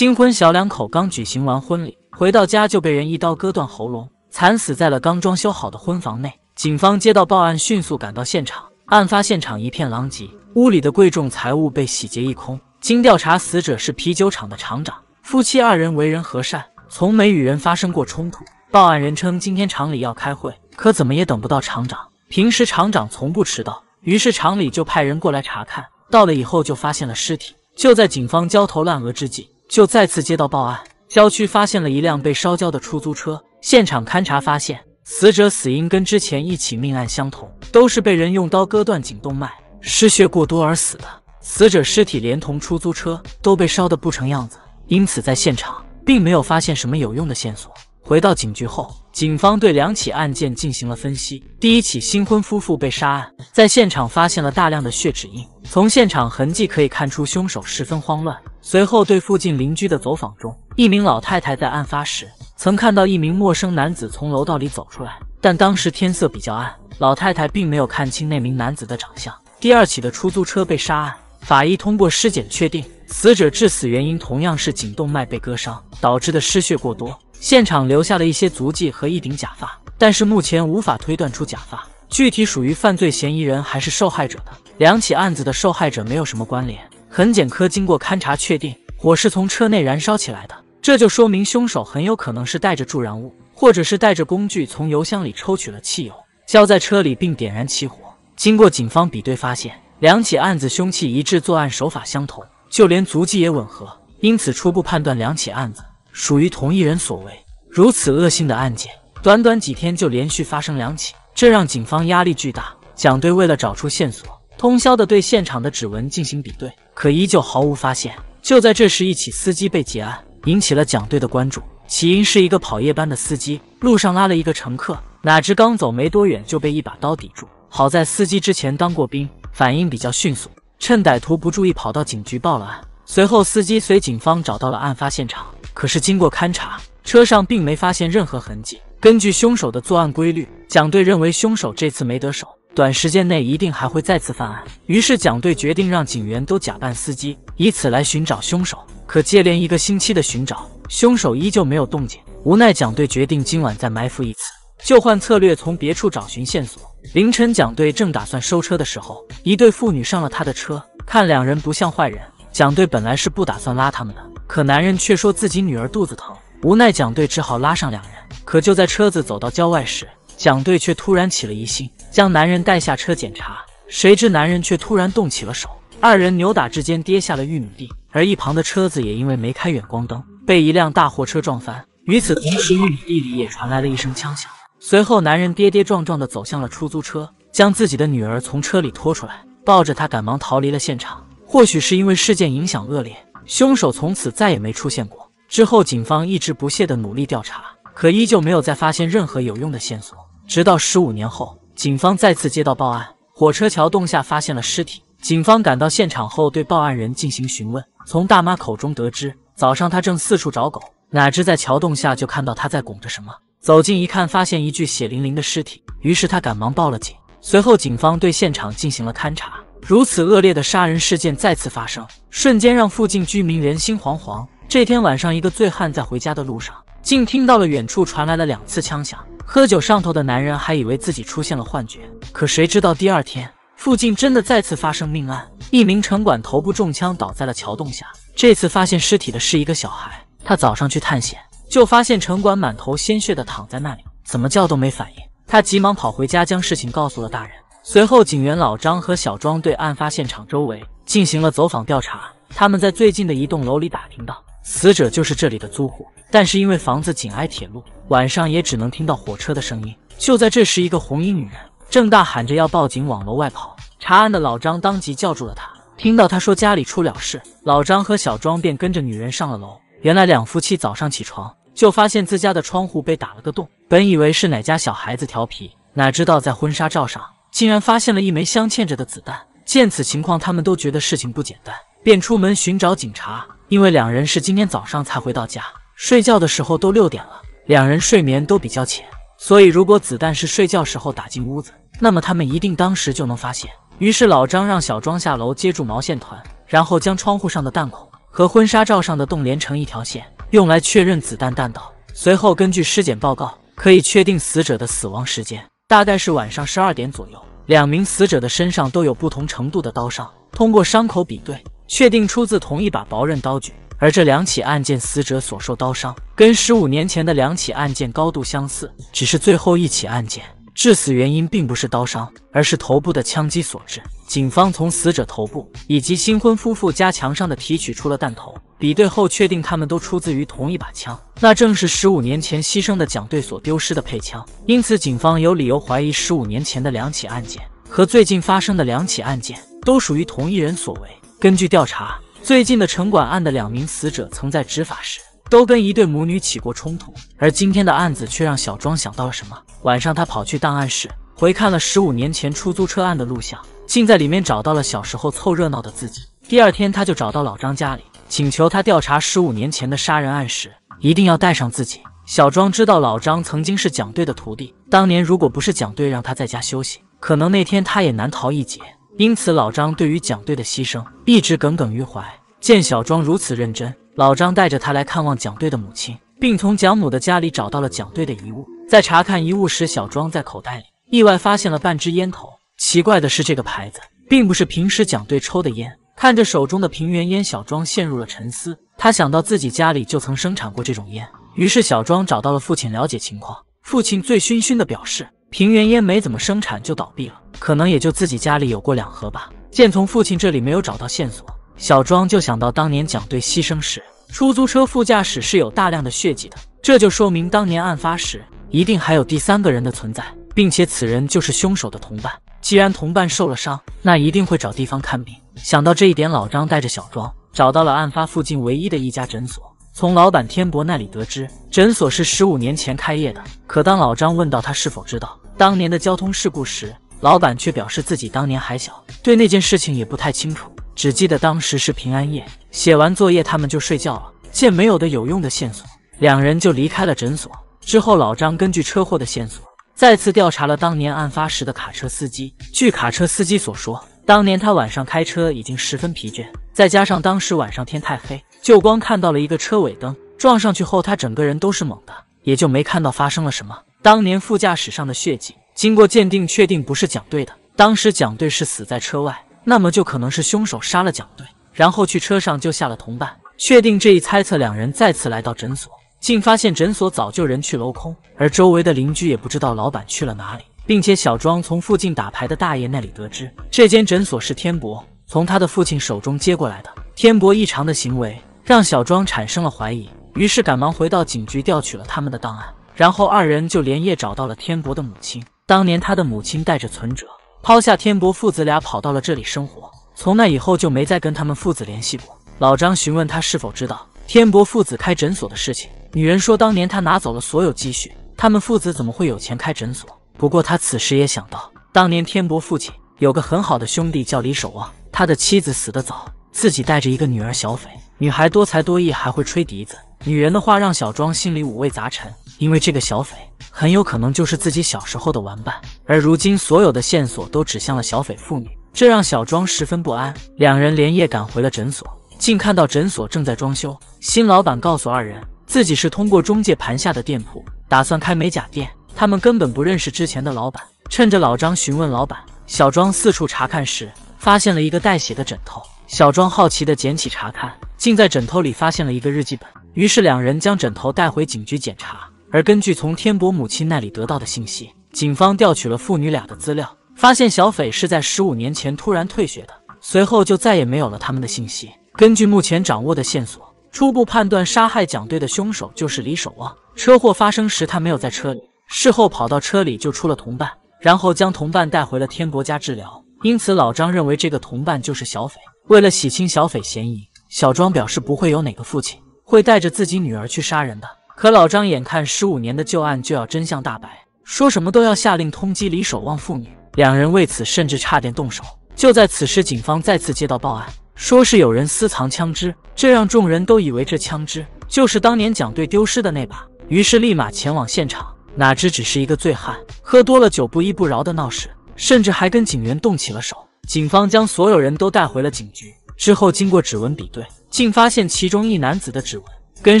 新婚小两口刚举行完婚礼，回到家就被人一刀割断喉咙，惨死在了刚装修好的婚房内。警方接到报案，迅速赶到现场，案发现场一片狼藉，屋里的贵重财物被洗劫一空。经调查，死者是啤酒厂的厂长，夫妻二人为人和善，从没与人发生过冲突。报案人称，今天厂里要开会，可怎么也等不到厂长。平时厂长从不迟到，于是厂里就派人过来查看，到了以后就发现了尸体。就在警方焦头烂额之际，就再次接到报案，郊区发现了一辆被烧焦的出租车。现场勘查发现，死者死因跟之前一起命案相同，都是被人用刀割断颈动脉，失血过多而死的。死者尸体连同出租车都被烧得不成样子，因此在现场并没有发现什么有用的线索。回到警局后，警方对两起案件进行了分析。第一起新婚夫妇被杀案，在现场发现了大量的血指印，从现场痕迹可以看出凶手十分慌乱。随后对附近邻居的走访中，一名老太太在案发时曾看到一名陌生男子从楼道里走出来，但当时天色比较暗，老太太并没有看清那名男子的长相。第二起的出租车被杀案，法医通过尸检确定，死者致死原因同样是颈动脉被割伤导致的失血过多。现场留下了一些足迹和一顶假发，但是目前无法推断出假发具体属于犯罪嫌疑人还是受害者的。两起案子的受害者没有什么关联。痕检科经过勘查确定，火是从车内燃烧起来的，这就说明凶手很有可能是带着助燃物，或者是带着工具从油箱里抽取了汽油浇在车里并点燃起火。经过警方比对发现，两起案子凶器一致，作案手法相同，就连足迹也吻合，因此初步判断两起案子。属于同一人所为，如此恶性的案件，短短几天就连续发生两起，这让警方压力巨大。蒋队为了找出线索，通宵的对现场的指纹进行比对，可依旧毫无发现。就在这时，一起司机被劫案引起了蒋队的关注。起因是一个跑夜班的司机，路上拉了一个乘客，哪知刚走没多远就被一把刀抵住。好在司机之前当过兵，反应比较迅速，趁歹徒不注意跑到警局报了案。随后，司机随警方找到了案发现场。可是经过勘查，车上并没发现任何痕迹。根据凶手的作案规律，蒋队认为凶手这次没得手，短时间内一定还会再次犯案。于是蒋队决定让警员都假扮司机，以此来寻找凶手。可接连一个星期的寻找，凶手依旧没有动静。无奈，蒋队决定今晚再埋伏一次，就换策略，从别处找寻线索。凌晨，蒋队正打算收车的时候，一对父女上了他的车。看两人不像坏人，蒋队本来是不打算拉他们的。可男人却说自己女儿肚子疼，无奈蒋队只好拉上两人。可就在车子走到郊外时，蒋队却突然起了疑心，将男人带下车检查。谁知男人却突然动起了手，二人扭打之间跌下了玉米地，而一旁的车子也因为没开远光灯，被一辆大货车撞翻。与此同时，玉米地里也传来了一声枪响。随后，男人跌跌撞撞的走向了出租车，将自己的女儿从车里拖出来，抱着她，赶忙逃离了现场。或许是因为事件影响恶劣。凶手从此再也没出现过。之后，警方一直不懈的努力调查，可依旧没有再发现任何有用的线索。直到十五年后，警方再次接到报案，火车桥洞下发现了尸体。警方赶到现场后，对报案人进行询问，从大妈口中得知，早上她正四处找狗，哪知在桥洞下就看到她在拱着什么，走近一看，发现一具血淋淋的尸体。于是她赶忙报了警。随后，警方对现场进行了勘查。如此恶劣的杀人事件再次发生，瞬间让附近居民人心惶惶。这天晚上，一个醉汉在回家的路上，竟听到了远处传来了两次枪响。喝酒上头的男人还以为自己出现了幻觉，可谁知道第二天，附近真的再次发生命案，一名城管头部中枪倒在了桥洞下。这次发现尸体的是一个小孩，他早上去探险，就发现城管满头鲜血的躺在那里，怎么叫都没反应。他急忙跑回家，将事情告诉了大人。随后，警员老张和小庄对案发现场周围进行了走访调查。他们在最近的一栋楼里打听到，死者就是这里的租户。但是因为房子紧挨铁路，晚上也只能听到火车的声音。就在这时，一个红衣女人正大喊着要报警，往楼外跑。查案的老张当即叫住了她，听到她说家里出了事，老张和小庄便跟着女人上了楼。原来，两夫妻早上起床就发现自家的窗户被打了个洞，本以为是哪家小孩子调皮，哪知道在婚纱照上。竟然发现了一枚镶嵌着的子弹。见此情况，他们都觉得事情不简单，便出门寻找警察。因为两人是今天早上才回到家，睡觉的时候都六点了，两人睡眠都比较浅，所以如果子弹是睡觉时候打进屋子，那么他们一定当时就能发现。于是老张让小庄下楼接住毛线团，然后将窗户上的弹孔和婚纱照上的洞连成一条线，用来确认子弹弹道。随后根据尸检报告，可以确定死者的死亡时间。大概是晚上十二点左右，两名死者的身上都有不同程度的刀伤。通过伤口比对，确定出自同一把薄刃刀具。而这两起案件死者所受刀伤跟十五年前的两起案件高度相似，只是最后一起案件致死原因并不是刀伤，而是头部的枪击所致。警方从死者头部以及新婚夫妇家墙上的提取出了弹头。比对后确定，他们都出自于同一把枪，那正是十五年前牺牲的蒋队所丢失的配枪。因此，警方有理由怀疑，十五年前的两起案件和最近发生的两起案件都属于同一人所为。根据调查，最近的城管案的两名死者曾在执法时都跟一对母女起过冲突，而今天的案子却让小庄想到了什么。晚上，他跑去档案室，回看了十五年前出租车案的录像，竟在里面找到了小时候凑热闹的自己。第二天，他就找到老张家里。请求他调查十五年前的杀人案时，一定要带上自己。小庄知道老张曾经是蒋队的徒弟，当年如果不是蒋队让他在家休息，可能那天他也难逃一劫。因此，老张对于蒋队的牺牲一直耿耿于怀。见小庄如此认真，老张带着他来看望蒋队的母亲，并从蒋母的家里找到了蒋队的遗物。在查看遗物时，小庄在口袋里意外发现了半支烟头。奇怪的是，这个牌子并不是平时蒋队抽的烟。看着手中的平原烟，小庄陷入了沉思。他想到自己家里就曾生产过这种烟，于是小庄找到了父亲了解情况。父亲醉醺醺的表示，平原烟没怎么生产就倒闭了，可能也就自己家里有过两盒吧。见从父亲这里没有找到线索，小庄就想到当年蒋队牺牲时，出租车副驾驶是有大量的血迹的，这就说明当年案发时一定还有第三个人的存在，并且此人就是凶手的同伴。既然同伴受了伤，那一定会找地方看病。想到这一点，老张带着小庄找到了案发附近唯一的一家诊所。从老板天博那里得知，诊所是十五年前开业的。可当老张问到他是否知道当年的交通事故时，老板却表示自己当年还小，对那件事情也不太清楚，只记得当时是平安夜，写完作业他们就睡觉了。见没有的有用的线索，两人就离开了诊所。之后，老张根据车祸的线索，再次调查了当年案发时的卡车司机。据卡车司机所说。当年他晚上开车已经十分疲倦，再加上当时晚上天太黑，就光看到了一个车尾灯。撞上去后，他整个人都是懵的，也就没看到发生了什么。当年副驾驶上的血迹经过鉴定，确定不是蒋队的。当时蒋队是死在车外，那么就可能是凶手杀了蒋队，然后去车上救下了同伴。确定这一猜测，两人再次来到诊所，竟发现诊所早就人去楼空，而周围的邻居也不知道老板去了哪里。并且小庄从附近打牌的大爷那里得知，这间诊所是天博从他的父亲手中接过来的。天博异常的行为让小庄产生了怀疑，于是赶忙回到警局调取了他们的档案，然后二人就连夜找到了天博的母亲。当年他的母亲带着存折，抛下天博父子俩跑到了这里生活，从那以后就没再跟他们父子联系过。老张询问他是否知道天博父子开诊所的事情，女人说当年他拿走了所有积蓄，他们父子怎么会有钱开诊所？不过他此时也想到，当年天博父亲有个很好的兄弟叫李守望，他的妻子死得早，自己带着一个女儿小斐。女孩多才多艺，还会吹笛子。女人的话让小庄心里五味杂陈，因为这个小斐很有可能就是自己小时候的玩伴。而如今所有的线索都指向了小斐父女，这让小庄十分不安。两人连夜赶回了诊所，竟看到诊所正在装修。新老板告诉二人，自己是通过中介盘下的店铺，打算开美甲店。他们根本不认识之前的老板。趁着老张询问老板，小庄四处查看时，发现了一个带血的枕头。小庄好奇地捡起查看，竟在枕头里发现了一个日记本。于是两人将枕头带回警局检查。而根据从天博母亲那里得到的信息，警方调取了父女俩的资料，发现小斐是在十五年前突然退学的，随后就再也没有了他们的信息。根据目前掌握的线索，初步判断杀害蒋队的凶手就是李守旺。车祸发生时，他没有在车里。事后跑到车里救出了同伴，然后将同伴带回了天国家治疗。因此，老张认为这个同伴就是小斐。为了洗清小斐嫌疑，小庄表示不会有哪个父亲会带着自己女儿去杀人的。可老张眼看十五年的旧案就要真相大白，说什么都要下令通缉李守望父女。两人为此甚至差点动手。就在此时，警方再次接到报案，说是有人私藏枪支，这让众人都以为这枪支就是当年蒋队丢失的那把，于是立马前往现场。哪知只是一个醉汉，喝多了酒不依不饶的闹事，甚至还跟警员动起了手。警方将所有人都带回了警局，之后经过指纹比对，竟发现其中一男子的指纹跟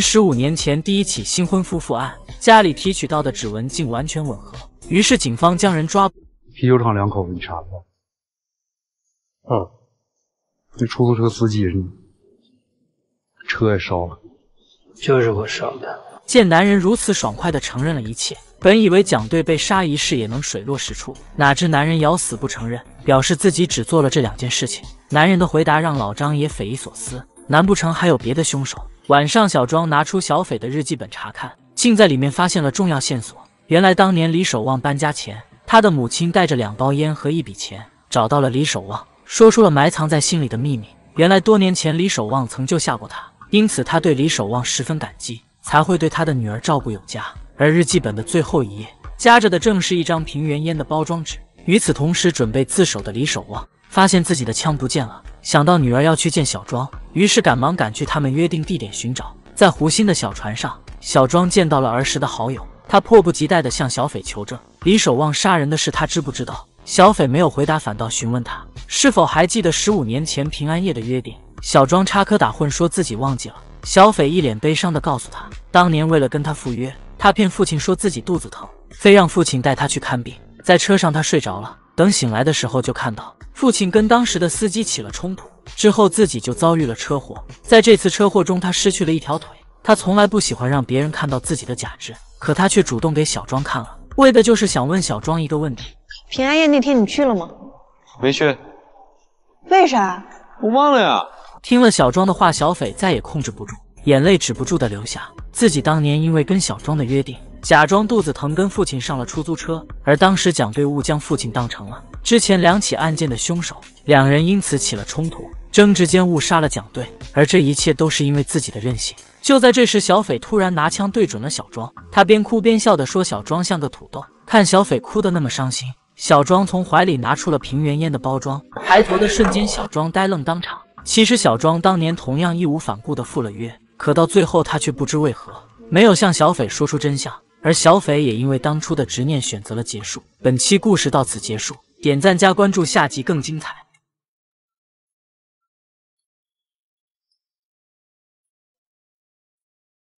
十五年前第一起新婚夫妇案家里提取到的指纹竟完全吻合。于是警方将人抓捕。啤酒厂两口子你查过？嗯。那出租车司机是车也烧了，就是我烧的。见男人如此爽快的承认了一切，本以为蒋队被杀一事也能水落石出，哪知男人咬死不承认，表示自己只做了这两件事情。男人的回答让老张也匪夷所思，难不成还有别的凶手？晚上，小庄拿出小斐的日记本查看，竟在里面发现了重要线索。原来当年李守旺搬家前，他的母亲带着两包烟和一笔钱找到了李守旺，说出了埋藏在心里的秘密。原来多年前李守旺曾救下过他，因此他对李守旺十分感激。才会对他的女儿照顾有加，而日记本的最后一页夹着的正是一张平原烟的包装纸。与此同时，准备自首的李守望发现自己的枪不见了，想到女儿要去见小庄，于是赶忙赶去他们约定地点寻找。在湖心的小船上，小庄见到了儿时的好友，他迫不及待地向小斐求证李守望杀人的事他知不知道。小斐没有回答，反倒询问他是否还记得十五年前平安夜的约定。小庄插科打诨，说自己忘记了。小斐一脸悲伤地告诉他，当年为了跟他赴约，他骗父亲说自己肚子疼，非让父亲带他去看病。在车上他睡着了，等醒来的时候就看到父亲跟当时的司机起了冲突，之后自己就遭遇了车祸。在这次车祸中，他失去了一条腿。他从来不喜欢让别人看到自己的假肢，可他却主动给小庄看了，为的就是想问小庄一个问题：平安夜那天你去了吗？没去。为啥？我忘了呀。听了小庄的话，小斐再也控制不住，眼泪止不住的流下。自己当年因为跟小庄的约定，假装肚子疼跟父亲上了出租车，而当时蒋队误将父亲当成了之前两起案件的凶手，两人因此起了冲突，争执间误杀了蒋队，而这一切都是因为自己的任性。就在这时，小斐突然拿枪对准了小庄，他边哭边笑的说：“小庄像个土豆。”看小斐哭得那么伤心，小庄从怀里拿出了平原烟的包装，抬头的瞬间，小庄呆愣当场。其实小庄当年同样义无反顾的赴了约，可到最后他却不知为何没有向小斐说出真相，而小斐也因为当初的执念选择了结束。本期故事到此结束，点赞加关注，下集更精彩。